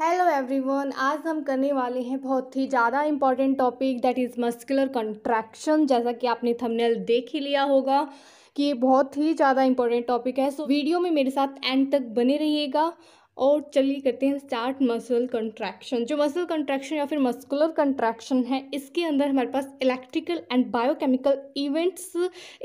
Hello everyone आज हम करने वाले हैं बहुत ही ज़्यादा important topic that is muscular contraction जैसा कि आपने थंबनेल देख ही लिया होगा कि ये बहुत ही ज़्यादा इम्पॉर्टेंट टॉपिक है सो so, वीडियो में मेरे साथ एंड तक बने रहिएगा और चलिए करते हैं स्टार्ट मसल कंट्रैक्शन जो मसल कंट्रैक्शन या फिर मस्कुलर कंट्रैक्शन है इसके अंदर हमारे पास electrical and biochemical events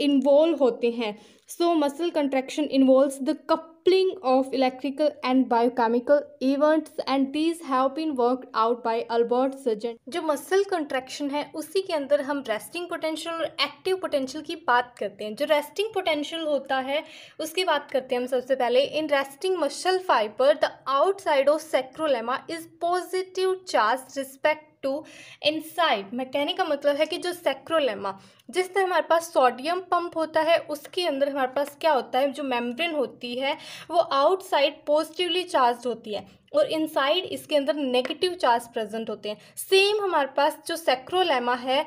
involve होते हैं so muscle contraction involve the cup coupling of electrical and biochemical events and these have been worked out by Albert Surgeon. जो muscle contraction है उसी के अंदर हम resting potential और active potential की बात करते हैं जो resting potential होता है उसकी बात करते हैं हम सबसे पहले in resting muscle fibre the outside of sarcolemma is positive charge respect to inside mechanic का मतलब है कि जो सेक्रोलेमा जिस तरह हमारे पास सोडियम पंप होता है उसके अंदर हमारे पास क्या होता है जो मेम्ब्रेन होती है वो आउटसाइड पॉजिटिवली चार्ज होती है और इनसाइड इसके अंदर नेगेटिव चार्ज प्रेजेंट होते हैं सेम हमारे पास जो सेक्रोलेमा है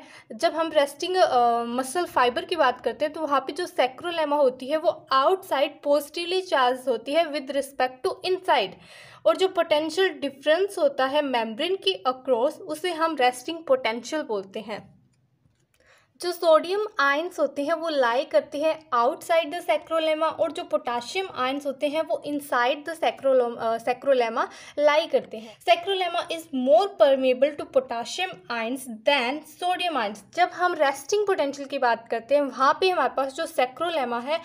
जब हम रेस्टिंग मसल फाइबर की बात करते हैं तो वहाँ पे जो सेक्रोलेमा होती है वो आउटसाइड पॉजिटिवली चार्ज होती है विद रिस्पेक्ट टू इनसाइड और जो पोटेंशियल डिफरेंस होता है मेम्ब्रेन के अक्रॉस उसे हम रेस्टिंग पोटेंशियल बोलते हैं जो सोडियम आयन्स होते हैं वो लाई करते हैं आउटसाइड द सेक्रोलेमा और जो पोटाशियम आयन्स होते हैं वो इनसाइड द सेक्रोलो सेक्रोलेमा लाई करते हैं sarcolemma is more permeable to potassium ions than sodium ions जब हम रेस्टिंग पोटेंशियल की बात करते हैं वहाँ पे हमारे पास जो सेक्रोलेमा है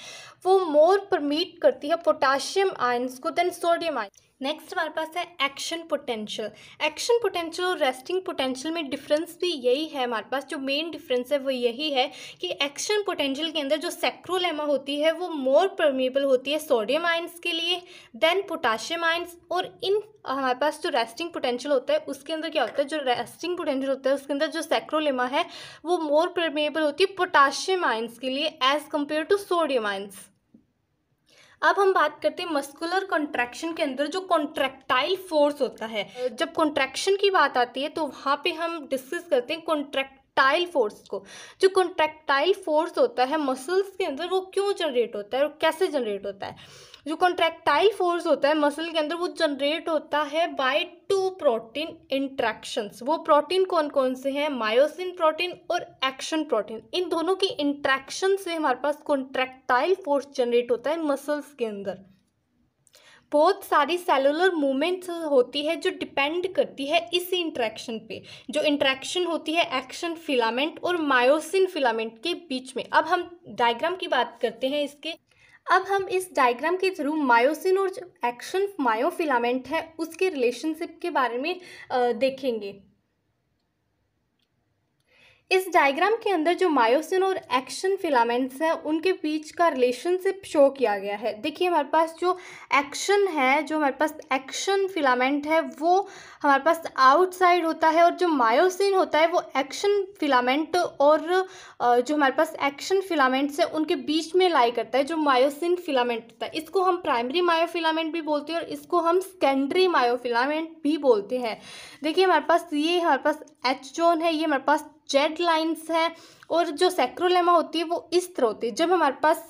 वो मोर परमीट करती है पोटाशियम आयन्स को दैन सोडियम आयन्स नेक्स्ट हमारे पास है एक्शन पोटेंशियल एक्शन पोटेंशियल और रेस्टिंग पोटेंशियल में डिफरेंस भी यही है हमारे पास जो मेन डिफरेंस है वो यही है कि एक्शन पोटेंशियल के अंदर जो सेक्रोलेमा होती है वो मोर परमेबल होती है सोडियम आइंस के लिए देन पोटाशियम आइंस और इन हमारे पास जो रेस्टिंग पोटेंशियल होता है उसके अंदर क्या होता है जो रेस्टिंग पोटेंशियल होता है उसके अंदर जो सेक्रोलेमा है वो मोर परमेबल होती है पोटाशियम आइंस के लिए as compare to sodium ions अब हम बात करते हैं मस्कुलर कॉन्ट्रैक्शन के अंदर जो कॉन्ट्रैक्टाइल फोर्स होता है जब कॉन्ट्रैक्शन की बात आती है तो वहाँ पे हम डिस्कस करते हैं कॉन्ट्रैक्ट कॉन्ट्रैक्टाइल फोर्स को जो कॉन्ट्रैक्टाइल फोर्स होता है मसल्स के अंदर वो क्यों जनरेट होता है और कैसे जनरेट होता है जो कॉन्ट्रैक्टाइल फोर्स होता है मसल के अंदर वो जनरेट होता है बाय टू प्रोटीन इंट्रैक्शंस वो प्रोटीन कौन कौन से हैं मायोसिन प्रोटीन और एक्शन प्रोटीन इन दोनों की इंट्रैक्शन से हमारे पास कॉन्ट्रैक्टाइल फोर्स जनरेट होता है मसल्स के अंदर बहुत सारी सेलुलर मूवमेंट्स होती है जो डिपेंड करती है इसी इंट्रैक्शन पे जो इंट्रैक्शन होती है एक्शन फिलामेंट और मायोसिन फिलामेंट के बीच में अब हम डायग्राम की बात करते हैं इसके अब हम इस डायग्राम के थ्रू मायोसिन और जो एक्शन मायोफिलामेंट है उसके रिलेशनशिप के बारे में देखेंगे इस डायग्राम के अंदर जो मायोसिन और एक्शन फिलामेंट्स हैं उनके बीच का रिलेशनशिप शो किया गया है देखिए हमारे पास जो एक्शन है जो हमारे पास एक्शन फिलामेंट है वो हमारे पास आउटसाइड होता है और जो मायोसिन होता है वो एक्शन फिलामेंट और जो हमारे पास एक्शन फिलामेंट्स है उनके बीच में लाई करता है जो मायोसिन फिलामेंट होता है इसको हम प्राइमरी मायोफिलामेंट भी बोलते हैं और इसको हम सेकेंडरी मायोफिलामेंट भी बोलते हैं देखिए हमारे पास ये हमारे पास एच जोन है ये हमारे पास जेड लाइन्स हैं और जो सेक्रोलेमा होती है वो इस तरह होती है जब हमारे पास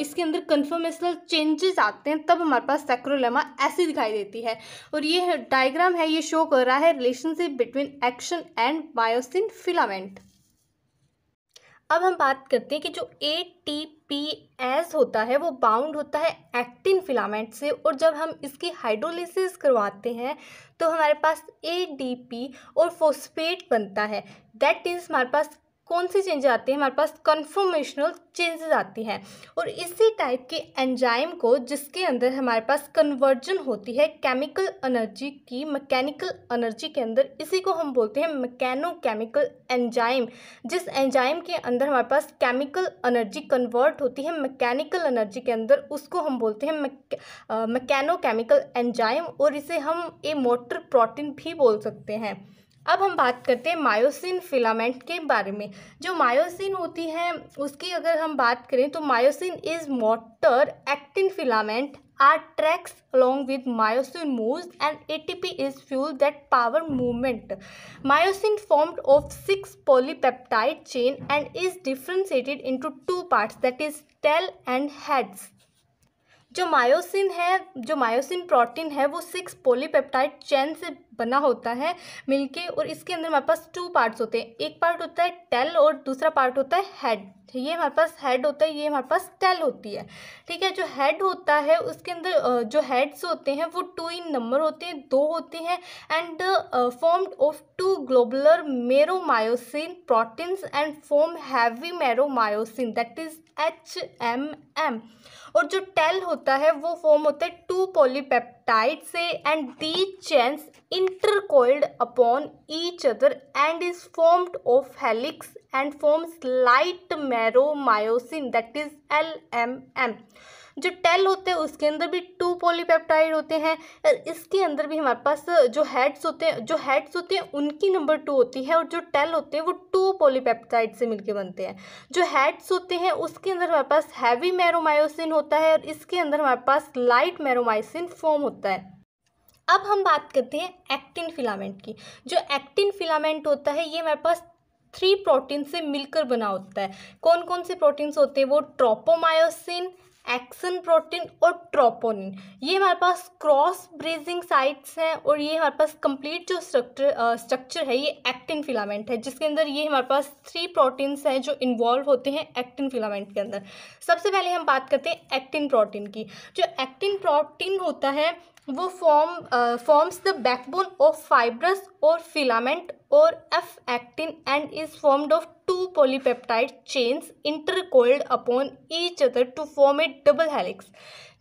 इसके अंदर कन्फर्मेशनल चेंजेस आते हैं तब हमारे पास सेक्रोलेमा ऐसी दिखाई देती है और ये डायग्राम है ये शो कर रहा है relationship between action and myosin filament अब हम बात करते हैं कि जो ए टी पी एस होता है वो बाउंड होता है एक्टिन फिलामेंट से और जब हम इसकी हाइड्रोलिसिस करवाते हैं तो हमारे पास ए डी पी और फोस्फेट बनता है दैट मीन्स हमारे पास कौन सी चेंजेज आती है हमारे पास कन्फर्मेशनल चेंजेस आती हैं और इसी टाइप के एंजाइम को जिसके अंदर हमारे पास कन्वर्जन होती है केमिकल एनर्जी की मैकेनिकल एनर्जी के अंदर इसी को हम बोलते हैं मैकेनो केमिकल एंजाइम जिस एंजाइम के अंदर हमारे पास केमिकल एनर्जी कन्वर्ट होती है मैकेनिकल एनर्जी के अंदर उसको हम बोलते हैं मैकेनो केमिकल एंजाइम और इसे हम ए मोटर प्रोटीन भी बोल सकते हैं अब हम बात करते हैं मायोसिन फिलामेंट के बारे में जो मायोसिन होती है उसकी अगर हम बात करें तो myosin is motor actin filament are tracks along with myosin move and A T P is fuel that power movement myosin formed of six polypeptide chain and is differentiated into two parts that is tail and heads जो myosin है जो myosin protein है वो six polypeptide chain से बना होता है मिलके और इसके अंदर हमारे पास टू पार्ट्स होते हैं एक पार्ट होता है टेल और दूसरा पार्ट होता है हेड तो ये हमारे पास हेड होता है ये हमारे पास टेल होती है ठीक है जो हेड होता है उसके अंदर जो हेड्स होते हैं वो टू इन नंबर होते हैं दो होते हैं and form of two globular meromyosin proteins and form heavy meromyosin that is H M M और जो टेल होता है वो फॉर्म होता है two polypeptide peptide say and these chains intercoiled upon each other and is formed of helix and forms light marrow myosin that is LMM. जो tail होते हैं उसके अंदर भी टू पॉलीपेप्टाइड होते हैं इसके अंदर भी हमारे पास जो हेड्स होते हैं जो हेड्स होते हैं उनकी नंबर टू होती है और जो टेल होते हैं वो टू पॉलीपेप्टाइड से मिलकर बनते हैं जो हेड्स होते हैं उसके अंदर हमारे पास हैवी मैरोमायोसिन होता है और इसके अंदर हमारे पास लाइट मैरोमायोसिन फॉर्म होता है अब हम बात करते हैं एक्टिन फिलामेंट की जो एक्टिन फिलामेंट होता है ये हमारे पास थ्री प्रोटीन से मिलकर बना होता है कौन कौन से प्रोटीन्स होते हैं वो ट्रोपोमायोसिन एक्सन प्रोटीन और ट्रोपोनिन ये हमारे पास क्रॉस ब्रीजिंग साइट्स हैं और ये हमारे पास कंप्लीट जो स्ट्रक्चर स्ट्रक्चर है ये एक्टिन फिलामेंट है जिसके अंदर ये हमारे पास थ्री प्रोटीन्स हैं जो इन्वॉल्व होते हैं एक्टिन फिलामेंट के अंदर सबसे पहले हम बात करते हैं एक्टिन प्रोटीन की जो एक्टिन प्रोटीन होता है वो form forms the backbone of fibrous और फिलामेंट और F actin and is formed of two polypeptide chains intercoiled upon each other to form a double helix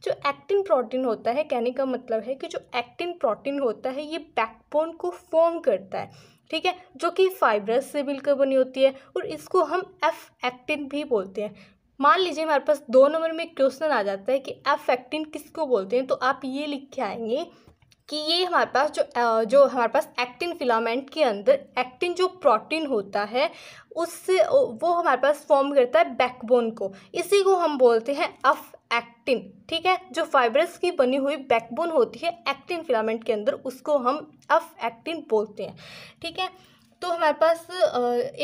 जो एक्टिन प्रोटीन होता है कहने का मतलब है कि जो एक्टिन प्रोटीन होता है ये बैकबोन को फॉर्म करता है ठीक है जो कि फाइब्रस से मिलकर बनी होती है और इसको हम एफ एक्टिन भी बोलते हैं मान लीजिए हमारे पास दो नंबर में क्वेश्चन आ जाता है कि किस किसको बोलते हैं तो आप ये लिख के आएंगे कि ये हमारे पास जो जो हमारे पास एक्टिन फिलामेंट के अंदर एक्टिन जो प्रोटीन होता है उससे वो हमारे पास फॉर्म करता है बैकबोन को इसी को हम बोलते हैं अफ एक्टिन ठीक है जो फाइबर्स की बनी हुई बैकबोन होती है एक्टिन फिलामेंट के अंदर उसको हम अफ एक्टिन बोलते हैं ठीक है तो हमारे पास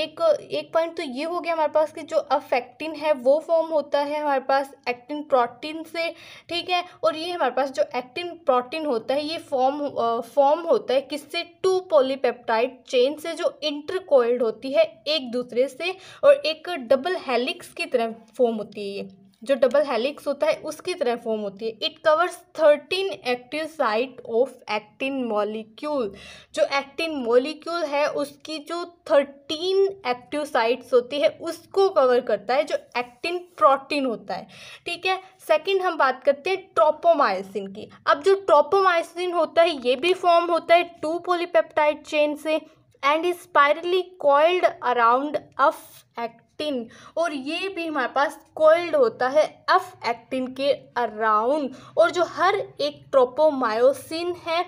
एक एक पॉइंट तो ये हो गया हमारे पास कि जो अफेक्टिन है वो फॉर्म होता है हमारे पास एक्टिन प्रोटीन से ठीक है और ये हमारे पास जो एक्टिन प्रोटीन होता है ये फॉर्म फॉर्म होता है किससे टू पॉलीपेप्टाइड चेन से जो इंटरकोइल्ड होती है एक दूसरे से और एक डबल हेलिक्स की तरह फॉर्म होती है ये जो डबल हेलिक्स होता है उसकी तरह फॉर्म होती है it covers thirteen active site of actin molecule जो एक्टिन मॉलिक्यूल है उसकी जो थर्टीन एक्टिव साइट्स होती है उसको कवर करता है जो एक्टिन प्रोटीन होता है ठीक है सेकंड हम बात करते हैं ट्रोपोमाइसिन की अब जो ट्रोपोमाइसिन होता है ये भी फॉर्म होता है टू पोलीपेप्टाइड चेन से and spirally coiled around of act actin और ये भी हमारे पास कोल्ड होता है एफ एक्टिन के अराउंड और जो हर एक ट्रोपोमायोसिन है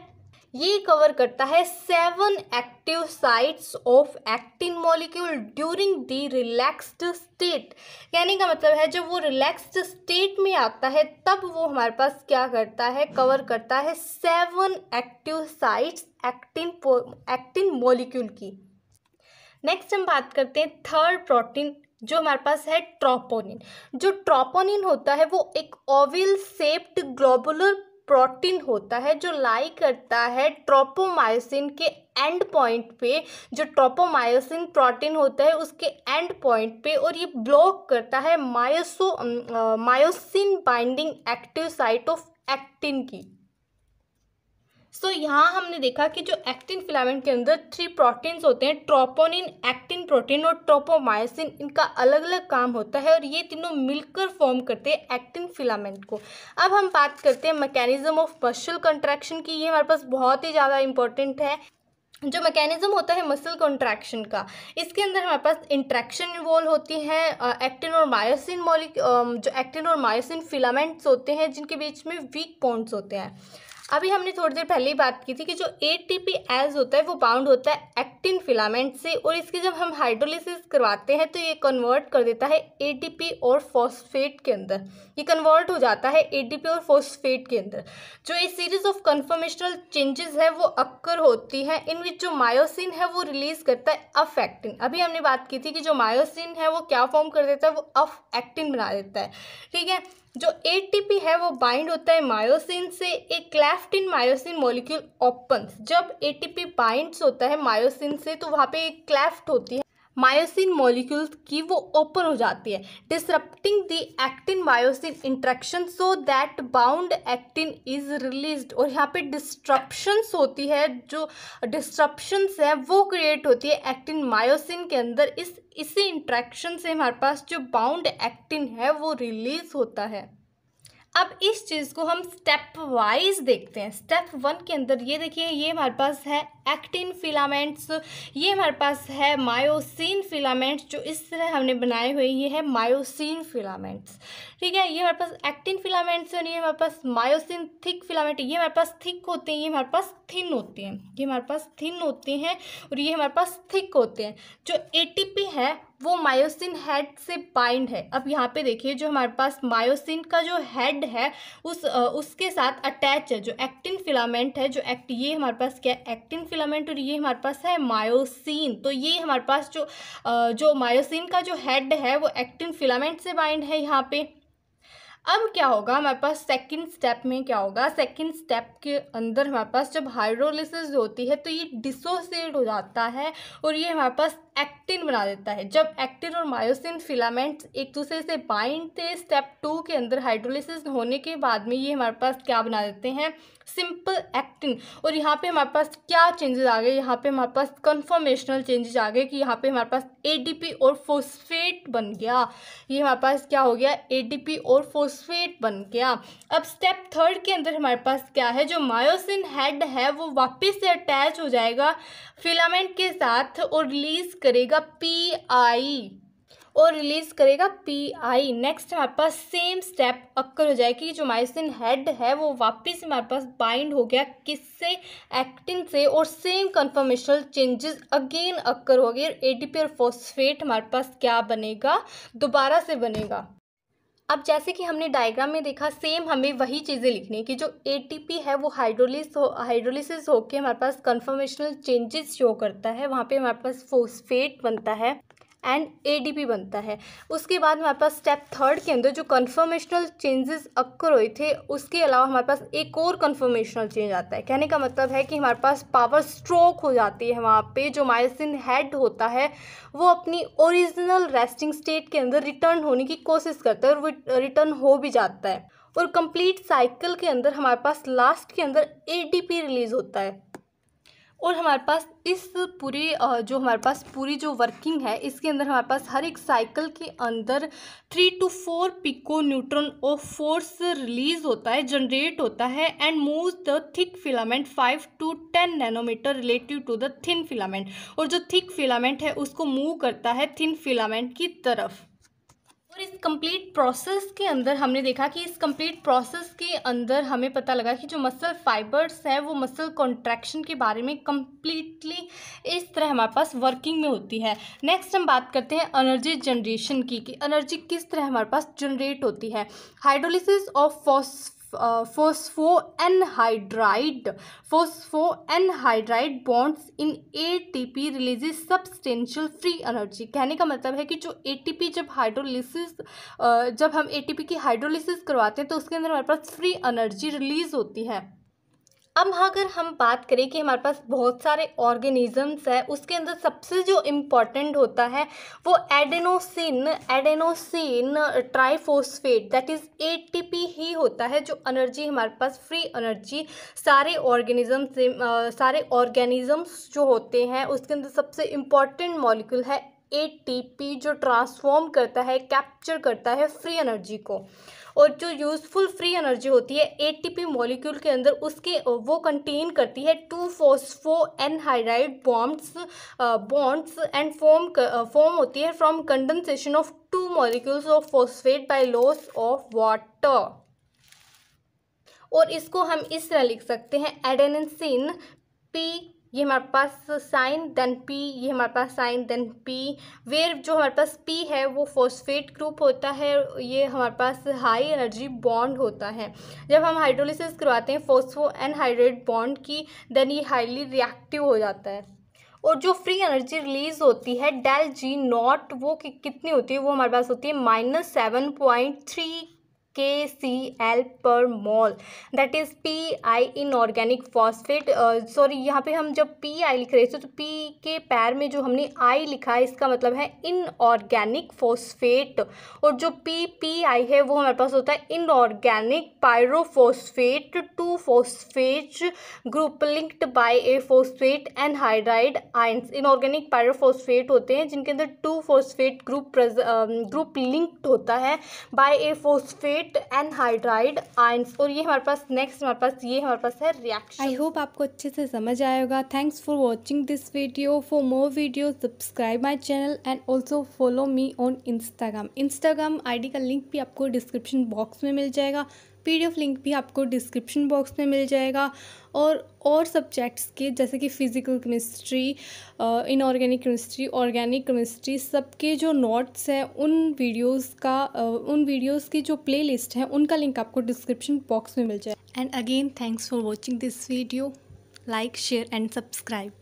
ये कवर करता है seven active sites of actin molecule during the relaxed state कहने का मतलब है जब वो रिलैक्स्ड स्टेट में आता है तब वो हमारे पास क्या करता है कवर करता है seven active sites actin actin molecule की नेक्स्ट हम बात करते हैं थर्ड प्रोटीन जो हमारे पास है ट्रोपोनिन जो ट्रोपोनिन होता है वो एक ओविल सेप्ड ग्लोबुलर प्रोटीन होता है जो लाई करता है ट्रोपोमायोसिन के एंड पॉइंट पे जो ट्रोपोमायोसिन प्रोटीन होता है उसके एंड पॉइंट पे और ये ब्लॉक करता है मायोसो myosin binding active site of actin की सो so, यहाँ हमने देखा कि जो एक्टिन फिलामेंट के अंदर थ्री प्रोटीन्स होते हैं ट्रोपोनिन एक्टिन प्रोटीन और ट्रोपोमायोसिन इनका अलग अलग काम होता है और ये तीनों मिलकर फॉर्म करते हैं एक्टिन फिलामेंट को अब हम बात करते हैं मैकेनिज्म ऑफ मसल कंट्रैक्शन की ये हमारे पास बहुत ही ज़्यादा इंपॉर्टेंट है जो मैकेनिज्म होता है मसल कॉन्ट्रैक्शन का इसके अंदर हमारे पास इंट्रैक्शन इन्वॉल्व होती है एक्टिन और मायोसिन मॉलिक जो एक्टिन और मायोसिन फिलामेंट्स होते हैं जिनके बीच में वीक पॉइंट्स होते हैं अभी हमने थोड़ी देर पहले ही बात की थी कि जो ए टी पी एज होता है वो बाउंड होता है एक्टिन फिलामेंट से और इसकी जब हम हाइड्रोलिसिस करवाते हैं तो ये कन्वर्ट कर देता है ए टी पी और फॉस्फेट के अंदर ये कन्वर्ट हो जाता है ए टी पी और फॉस्फेट के अंदर जो ये सीरीज ऑफ कन्फर्मेशनल चेंजेस है वो अक्कर होती है इन विच जो मायोसिन है वो रिलीज करता है अफ एक्टिन अभी हमने बात की थी कि जो मायोसिन है वो क्या फॉर्म कर देता है वो अफ एक्टिन बना देता है ठीक है जो ए है वो बाइंड होता है मायोसिन से एक इन मायोसिन मॉलिक्यूल ओपन जब एटीपी बाइंड्स होता है मायोसिन से तो वहाँ पे एक क्लेफ्ट होती है मायोसिन मॉलिक्यूल्स की वो ओपन हो जाती है disrupting the actin myosin interaction so that bound actin is release और यहाँ पे डिस्ट्रप्शंस होती है जो डिस्ट्रप्शंस है वो क्रिएट होती है एक्टिन मायोसिन के अंदर इस इसी इंट्रैक्शन से हमारे पास जो बाउंड एक्टिन है वो रिलीज होता है अब इस चीज़ को हम स्टेप वाइज देखते हैं स्टेप वन के अंदर ये देखिए ये हमारे पास है एक्टिन फिलामेंट्स ये हमारे पास है मायोसिन फिलामेंट्स जो इस तरह हमने बनाए हुए ये है मायोसिन फिलामेंट्स ठीक है ये हमारे पास एक्टिन फिलामेंट्स और ये हमारे पास मायोसिन थिक फिलामेंट ये हमारे पास थिक होते हैं ये हमारे पास थिन होते हैं ये हमारे पास थिन होते हैं और ये हमारे पास थिक होते हैं जो ए है वो मायोसिन हेड से बाइंड है अब यहाँ पे देखिए जो हमारे पास मायोसिन का जो हेड है उस उसके साथ अटैच है जो एक्टिन फिलामेंट है जो एक्ट ये हमारे पास क्या है एक्टिन फिलामेंट और ये हमारे पास है मायोसिन तो ये हमारे पास जो जो मायोसिन का जो हेड है वो एक्टिन फिलामेंट से बाइंड है यहाँ पे अब क्या होगा हमारे पास सेकंड स्टेप में क्या होगा सेकंड स्टेप के अंदर हमारे पास जब हाइड्रोलिसिस होती है तो ये डिसोसिएट हो जाता है और ये हमारे पास एक्टिन बना देता है जब एक्टिन और मायोसिन फिलामेंट्स एक दूसरे से बाइंड थे स्टेप टू के अंदर हाइड्रोलिसिस होने के बाद में ये हमारे पास क्या बना देते हैं सिंपल एक्टिन और यहाँ पे हमारे पास क्या चेंजेस आ गए यहाँ पे हमारे पास कन्फर्मेशनल चेंजेस आ गए कि यहाँ पे हमारे पास एडीपी और फोस्फेट बन गया ये हमारे पास क्या हो गया एडीपी और फोस्फेट बन गया अब स्टेप थर्ड के अंदर हमारे पास क्या है जो मायोसिन हेड है वो वापस से अटैच हो जाएगा फिलामेंट के साथ और रिलीज करेगा पी आई और रिलीज़ करेगा पी आई नेक्स्ट हमारे पास सेम स्टेप अक्कर हो जाएगी कि जो माइसिन हेड है वो वापस हमारे पास बाइंड हो गया किससे एक्टिन से और same conformational changes again occur हो गए पी और फोस्फेट हमारे पास क्या बनेगा दोबारा से बनेगा अब जैसे कि हमने डायग्राम में देखा सेम हमें वही चीज़ें लिखनी कि जो एटीपी है वो हाइड्रोलिस हो हाइड्रोलिसिस होकर हमारे पास कन्फर्मेशनल चेंजेस शो करता है वहाँ पे हमारे पास फोस्फेट बनता है एंड पी बनता है उसके बाद हमारे पास स्टेप थर्ड के अंदर जो कन्फर्मेशनल चेंजेस अक्कर हुए थे उसके अलावा हमारे पास एक और कन्फर्मेशनल चेंज आता है कहने का मतलब है कि हमारे पास पावर स्ट्रोक हो जाती है वहाँ पे जो मायोसिन हेड होता है वो अपनी ओरिजिनल रेस्टिंग स्टेट के अंदर रिटर्न होने की कोशिश करता है और वो रिटर्न हो भी जाता है और कंप्लीट साइकिल के अंदर हमारे पास लास्ट के अंदर एटीपी रिलीज होता है और हमारे पास इस पूरे जो हमारे पास पूरी जो वर्किंग है इसके अंदर हमारे पास हर एक साइकिल के अंदर three two four pico neutron of force release होता है जनरेट होता है and move the thick filament five to ten nanometer relative to the thin filament और जो थिक फिलामेंट है उसको मूव करता है थिन फिलामेंट की तरफ फिर इस कंप्लीट प्रोसेस के अंदर हमने देखा कि इस कंप्लीट प्रोसेस के अंदर हमें पता लगा कि जो मसल फाइबर्स हैं वो मसल कॉन्ट्रैक्शन के बारे में कम्प्लीटली इस तरह हमारे पास वर्किंग में होती है नेक्स्ट हम बात करते हैं अनर्जी जनरेशन की कि अनर्जी किस तरह हमारे पास जनरेट होती है हाइड्रोलिसिस ऑफ फॉस्फ phosphoanhydride phosphoanhydride bonds in ATP releases substantial free energy कहने का मतलब है कि जो एटीपी जब हाइड्रोलिसिस जब हम एटीपी की हाइड्रोलिसिस करवाते हैं तो उसके अंदर हमारे पास फ्री एनर्जी रिलीज होती है अब हाँ, अगर हम बात करें कि हमारे पास बहुत सारे ऑर्गेनिजम्स है उसके अंदर सबसे जो इम्पॉर्टेंट होता है वो adenosine adenosine triphosphate that is ATP ही होता है जो एनर्जी हमारे पास फ्री एनर्जी सारे ऑर्गेनिज्म से सारे ऑर्गेनिजम्स जो होते हैं उसके अंदर सबसे इम्पॉर्टेंट मॉलिक्यूल है ए जो ट्रांसफॉर्म करता है कैप्चर करता है फ्री एनर्जी को और जो यूज़फुल फ्री एनर्जी होती है एटीपी मॉलिक्यूल के अंदर उसके वो कंटेन करती है two phosphoanhydride bombs bonds and form form होती है from condensation of two molecules of phosphate by loss of water और इसको हम इस तरह लिख सकते हैं एडेनसिन पी ये हमारे पास साइन देन पी ये हमारे पास साइन देन पी वेर जो हमारे पास पी है वो फोस्फेट ग्रुप होता है ये हमारे पास हाई एनर्जी बॉन्ड होता है जब हम हाइड्रोलिसिस करवाते हैं फोस्फो एनहाइड्रेट बॉन्ड की देन ये हाईली रिएक्टिव हो जाता है और जो फ्री एनर्जी रिलीज होती है डेल जी नॉट वो कि, कितनी होती है वो हमारे पास होती है माइनस सेवन पॉइंट थ्री के सी एल पर mole that is P I inorganic phosphate sorry यहाँ पे हम जब पी आई लिख रहे थे तो पी के पैर में जो हमने आई लिखा है इसका मतलब है इन ऑर्गेनिक फॉस्फेट और जो पी पी आई है वो हमारे पास होता है inorganic pyrophosphate two phosphate group linked by a phosphate and hydride ions inorganic pyrophosphate होते हैं जिनके अंदर two phosphate group group linked होता है by a phosphate acetate anhydride ions और ये हमारे पास नेक्स्ट हमारे पास ये हमारे पास है रिएक्शन आई होप आपको अच्छे से समझ आएगा thanks for watching this video for more video subscribe my channel and also follow me on Instagram Instagram ID का लिंक भी आपको डिस्क्रिप्शन बॉक्स में मिल जाएगा पीडीएफ लिंक भी आपको डिस्क्रिप्शन बॉक्स में मिल जाएगा और और सब्जेक्ट्स के जैसे कि physical chemistry inorganic chemistry organic chemistry सबके जो नोट्स हैं उन वीडियोस का उन वीडियोस की जो प्लेलिस्ट है उनका लिंक आपको डिस्क्रिप्शन बॉक्स में मिल जाएगा and again thanks for watching this video like share and subscribe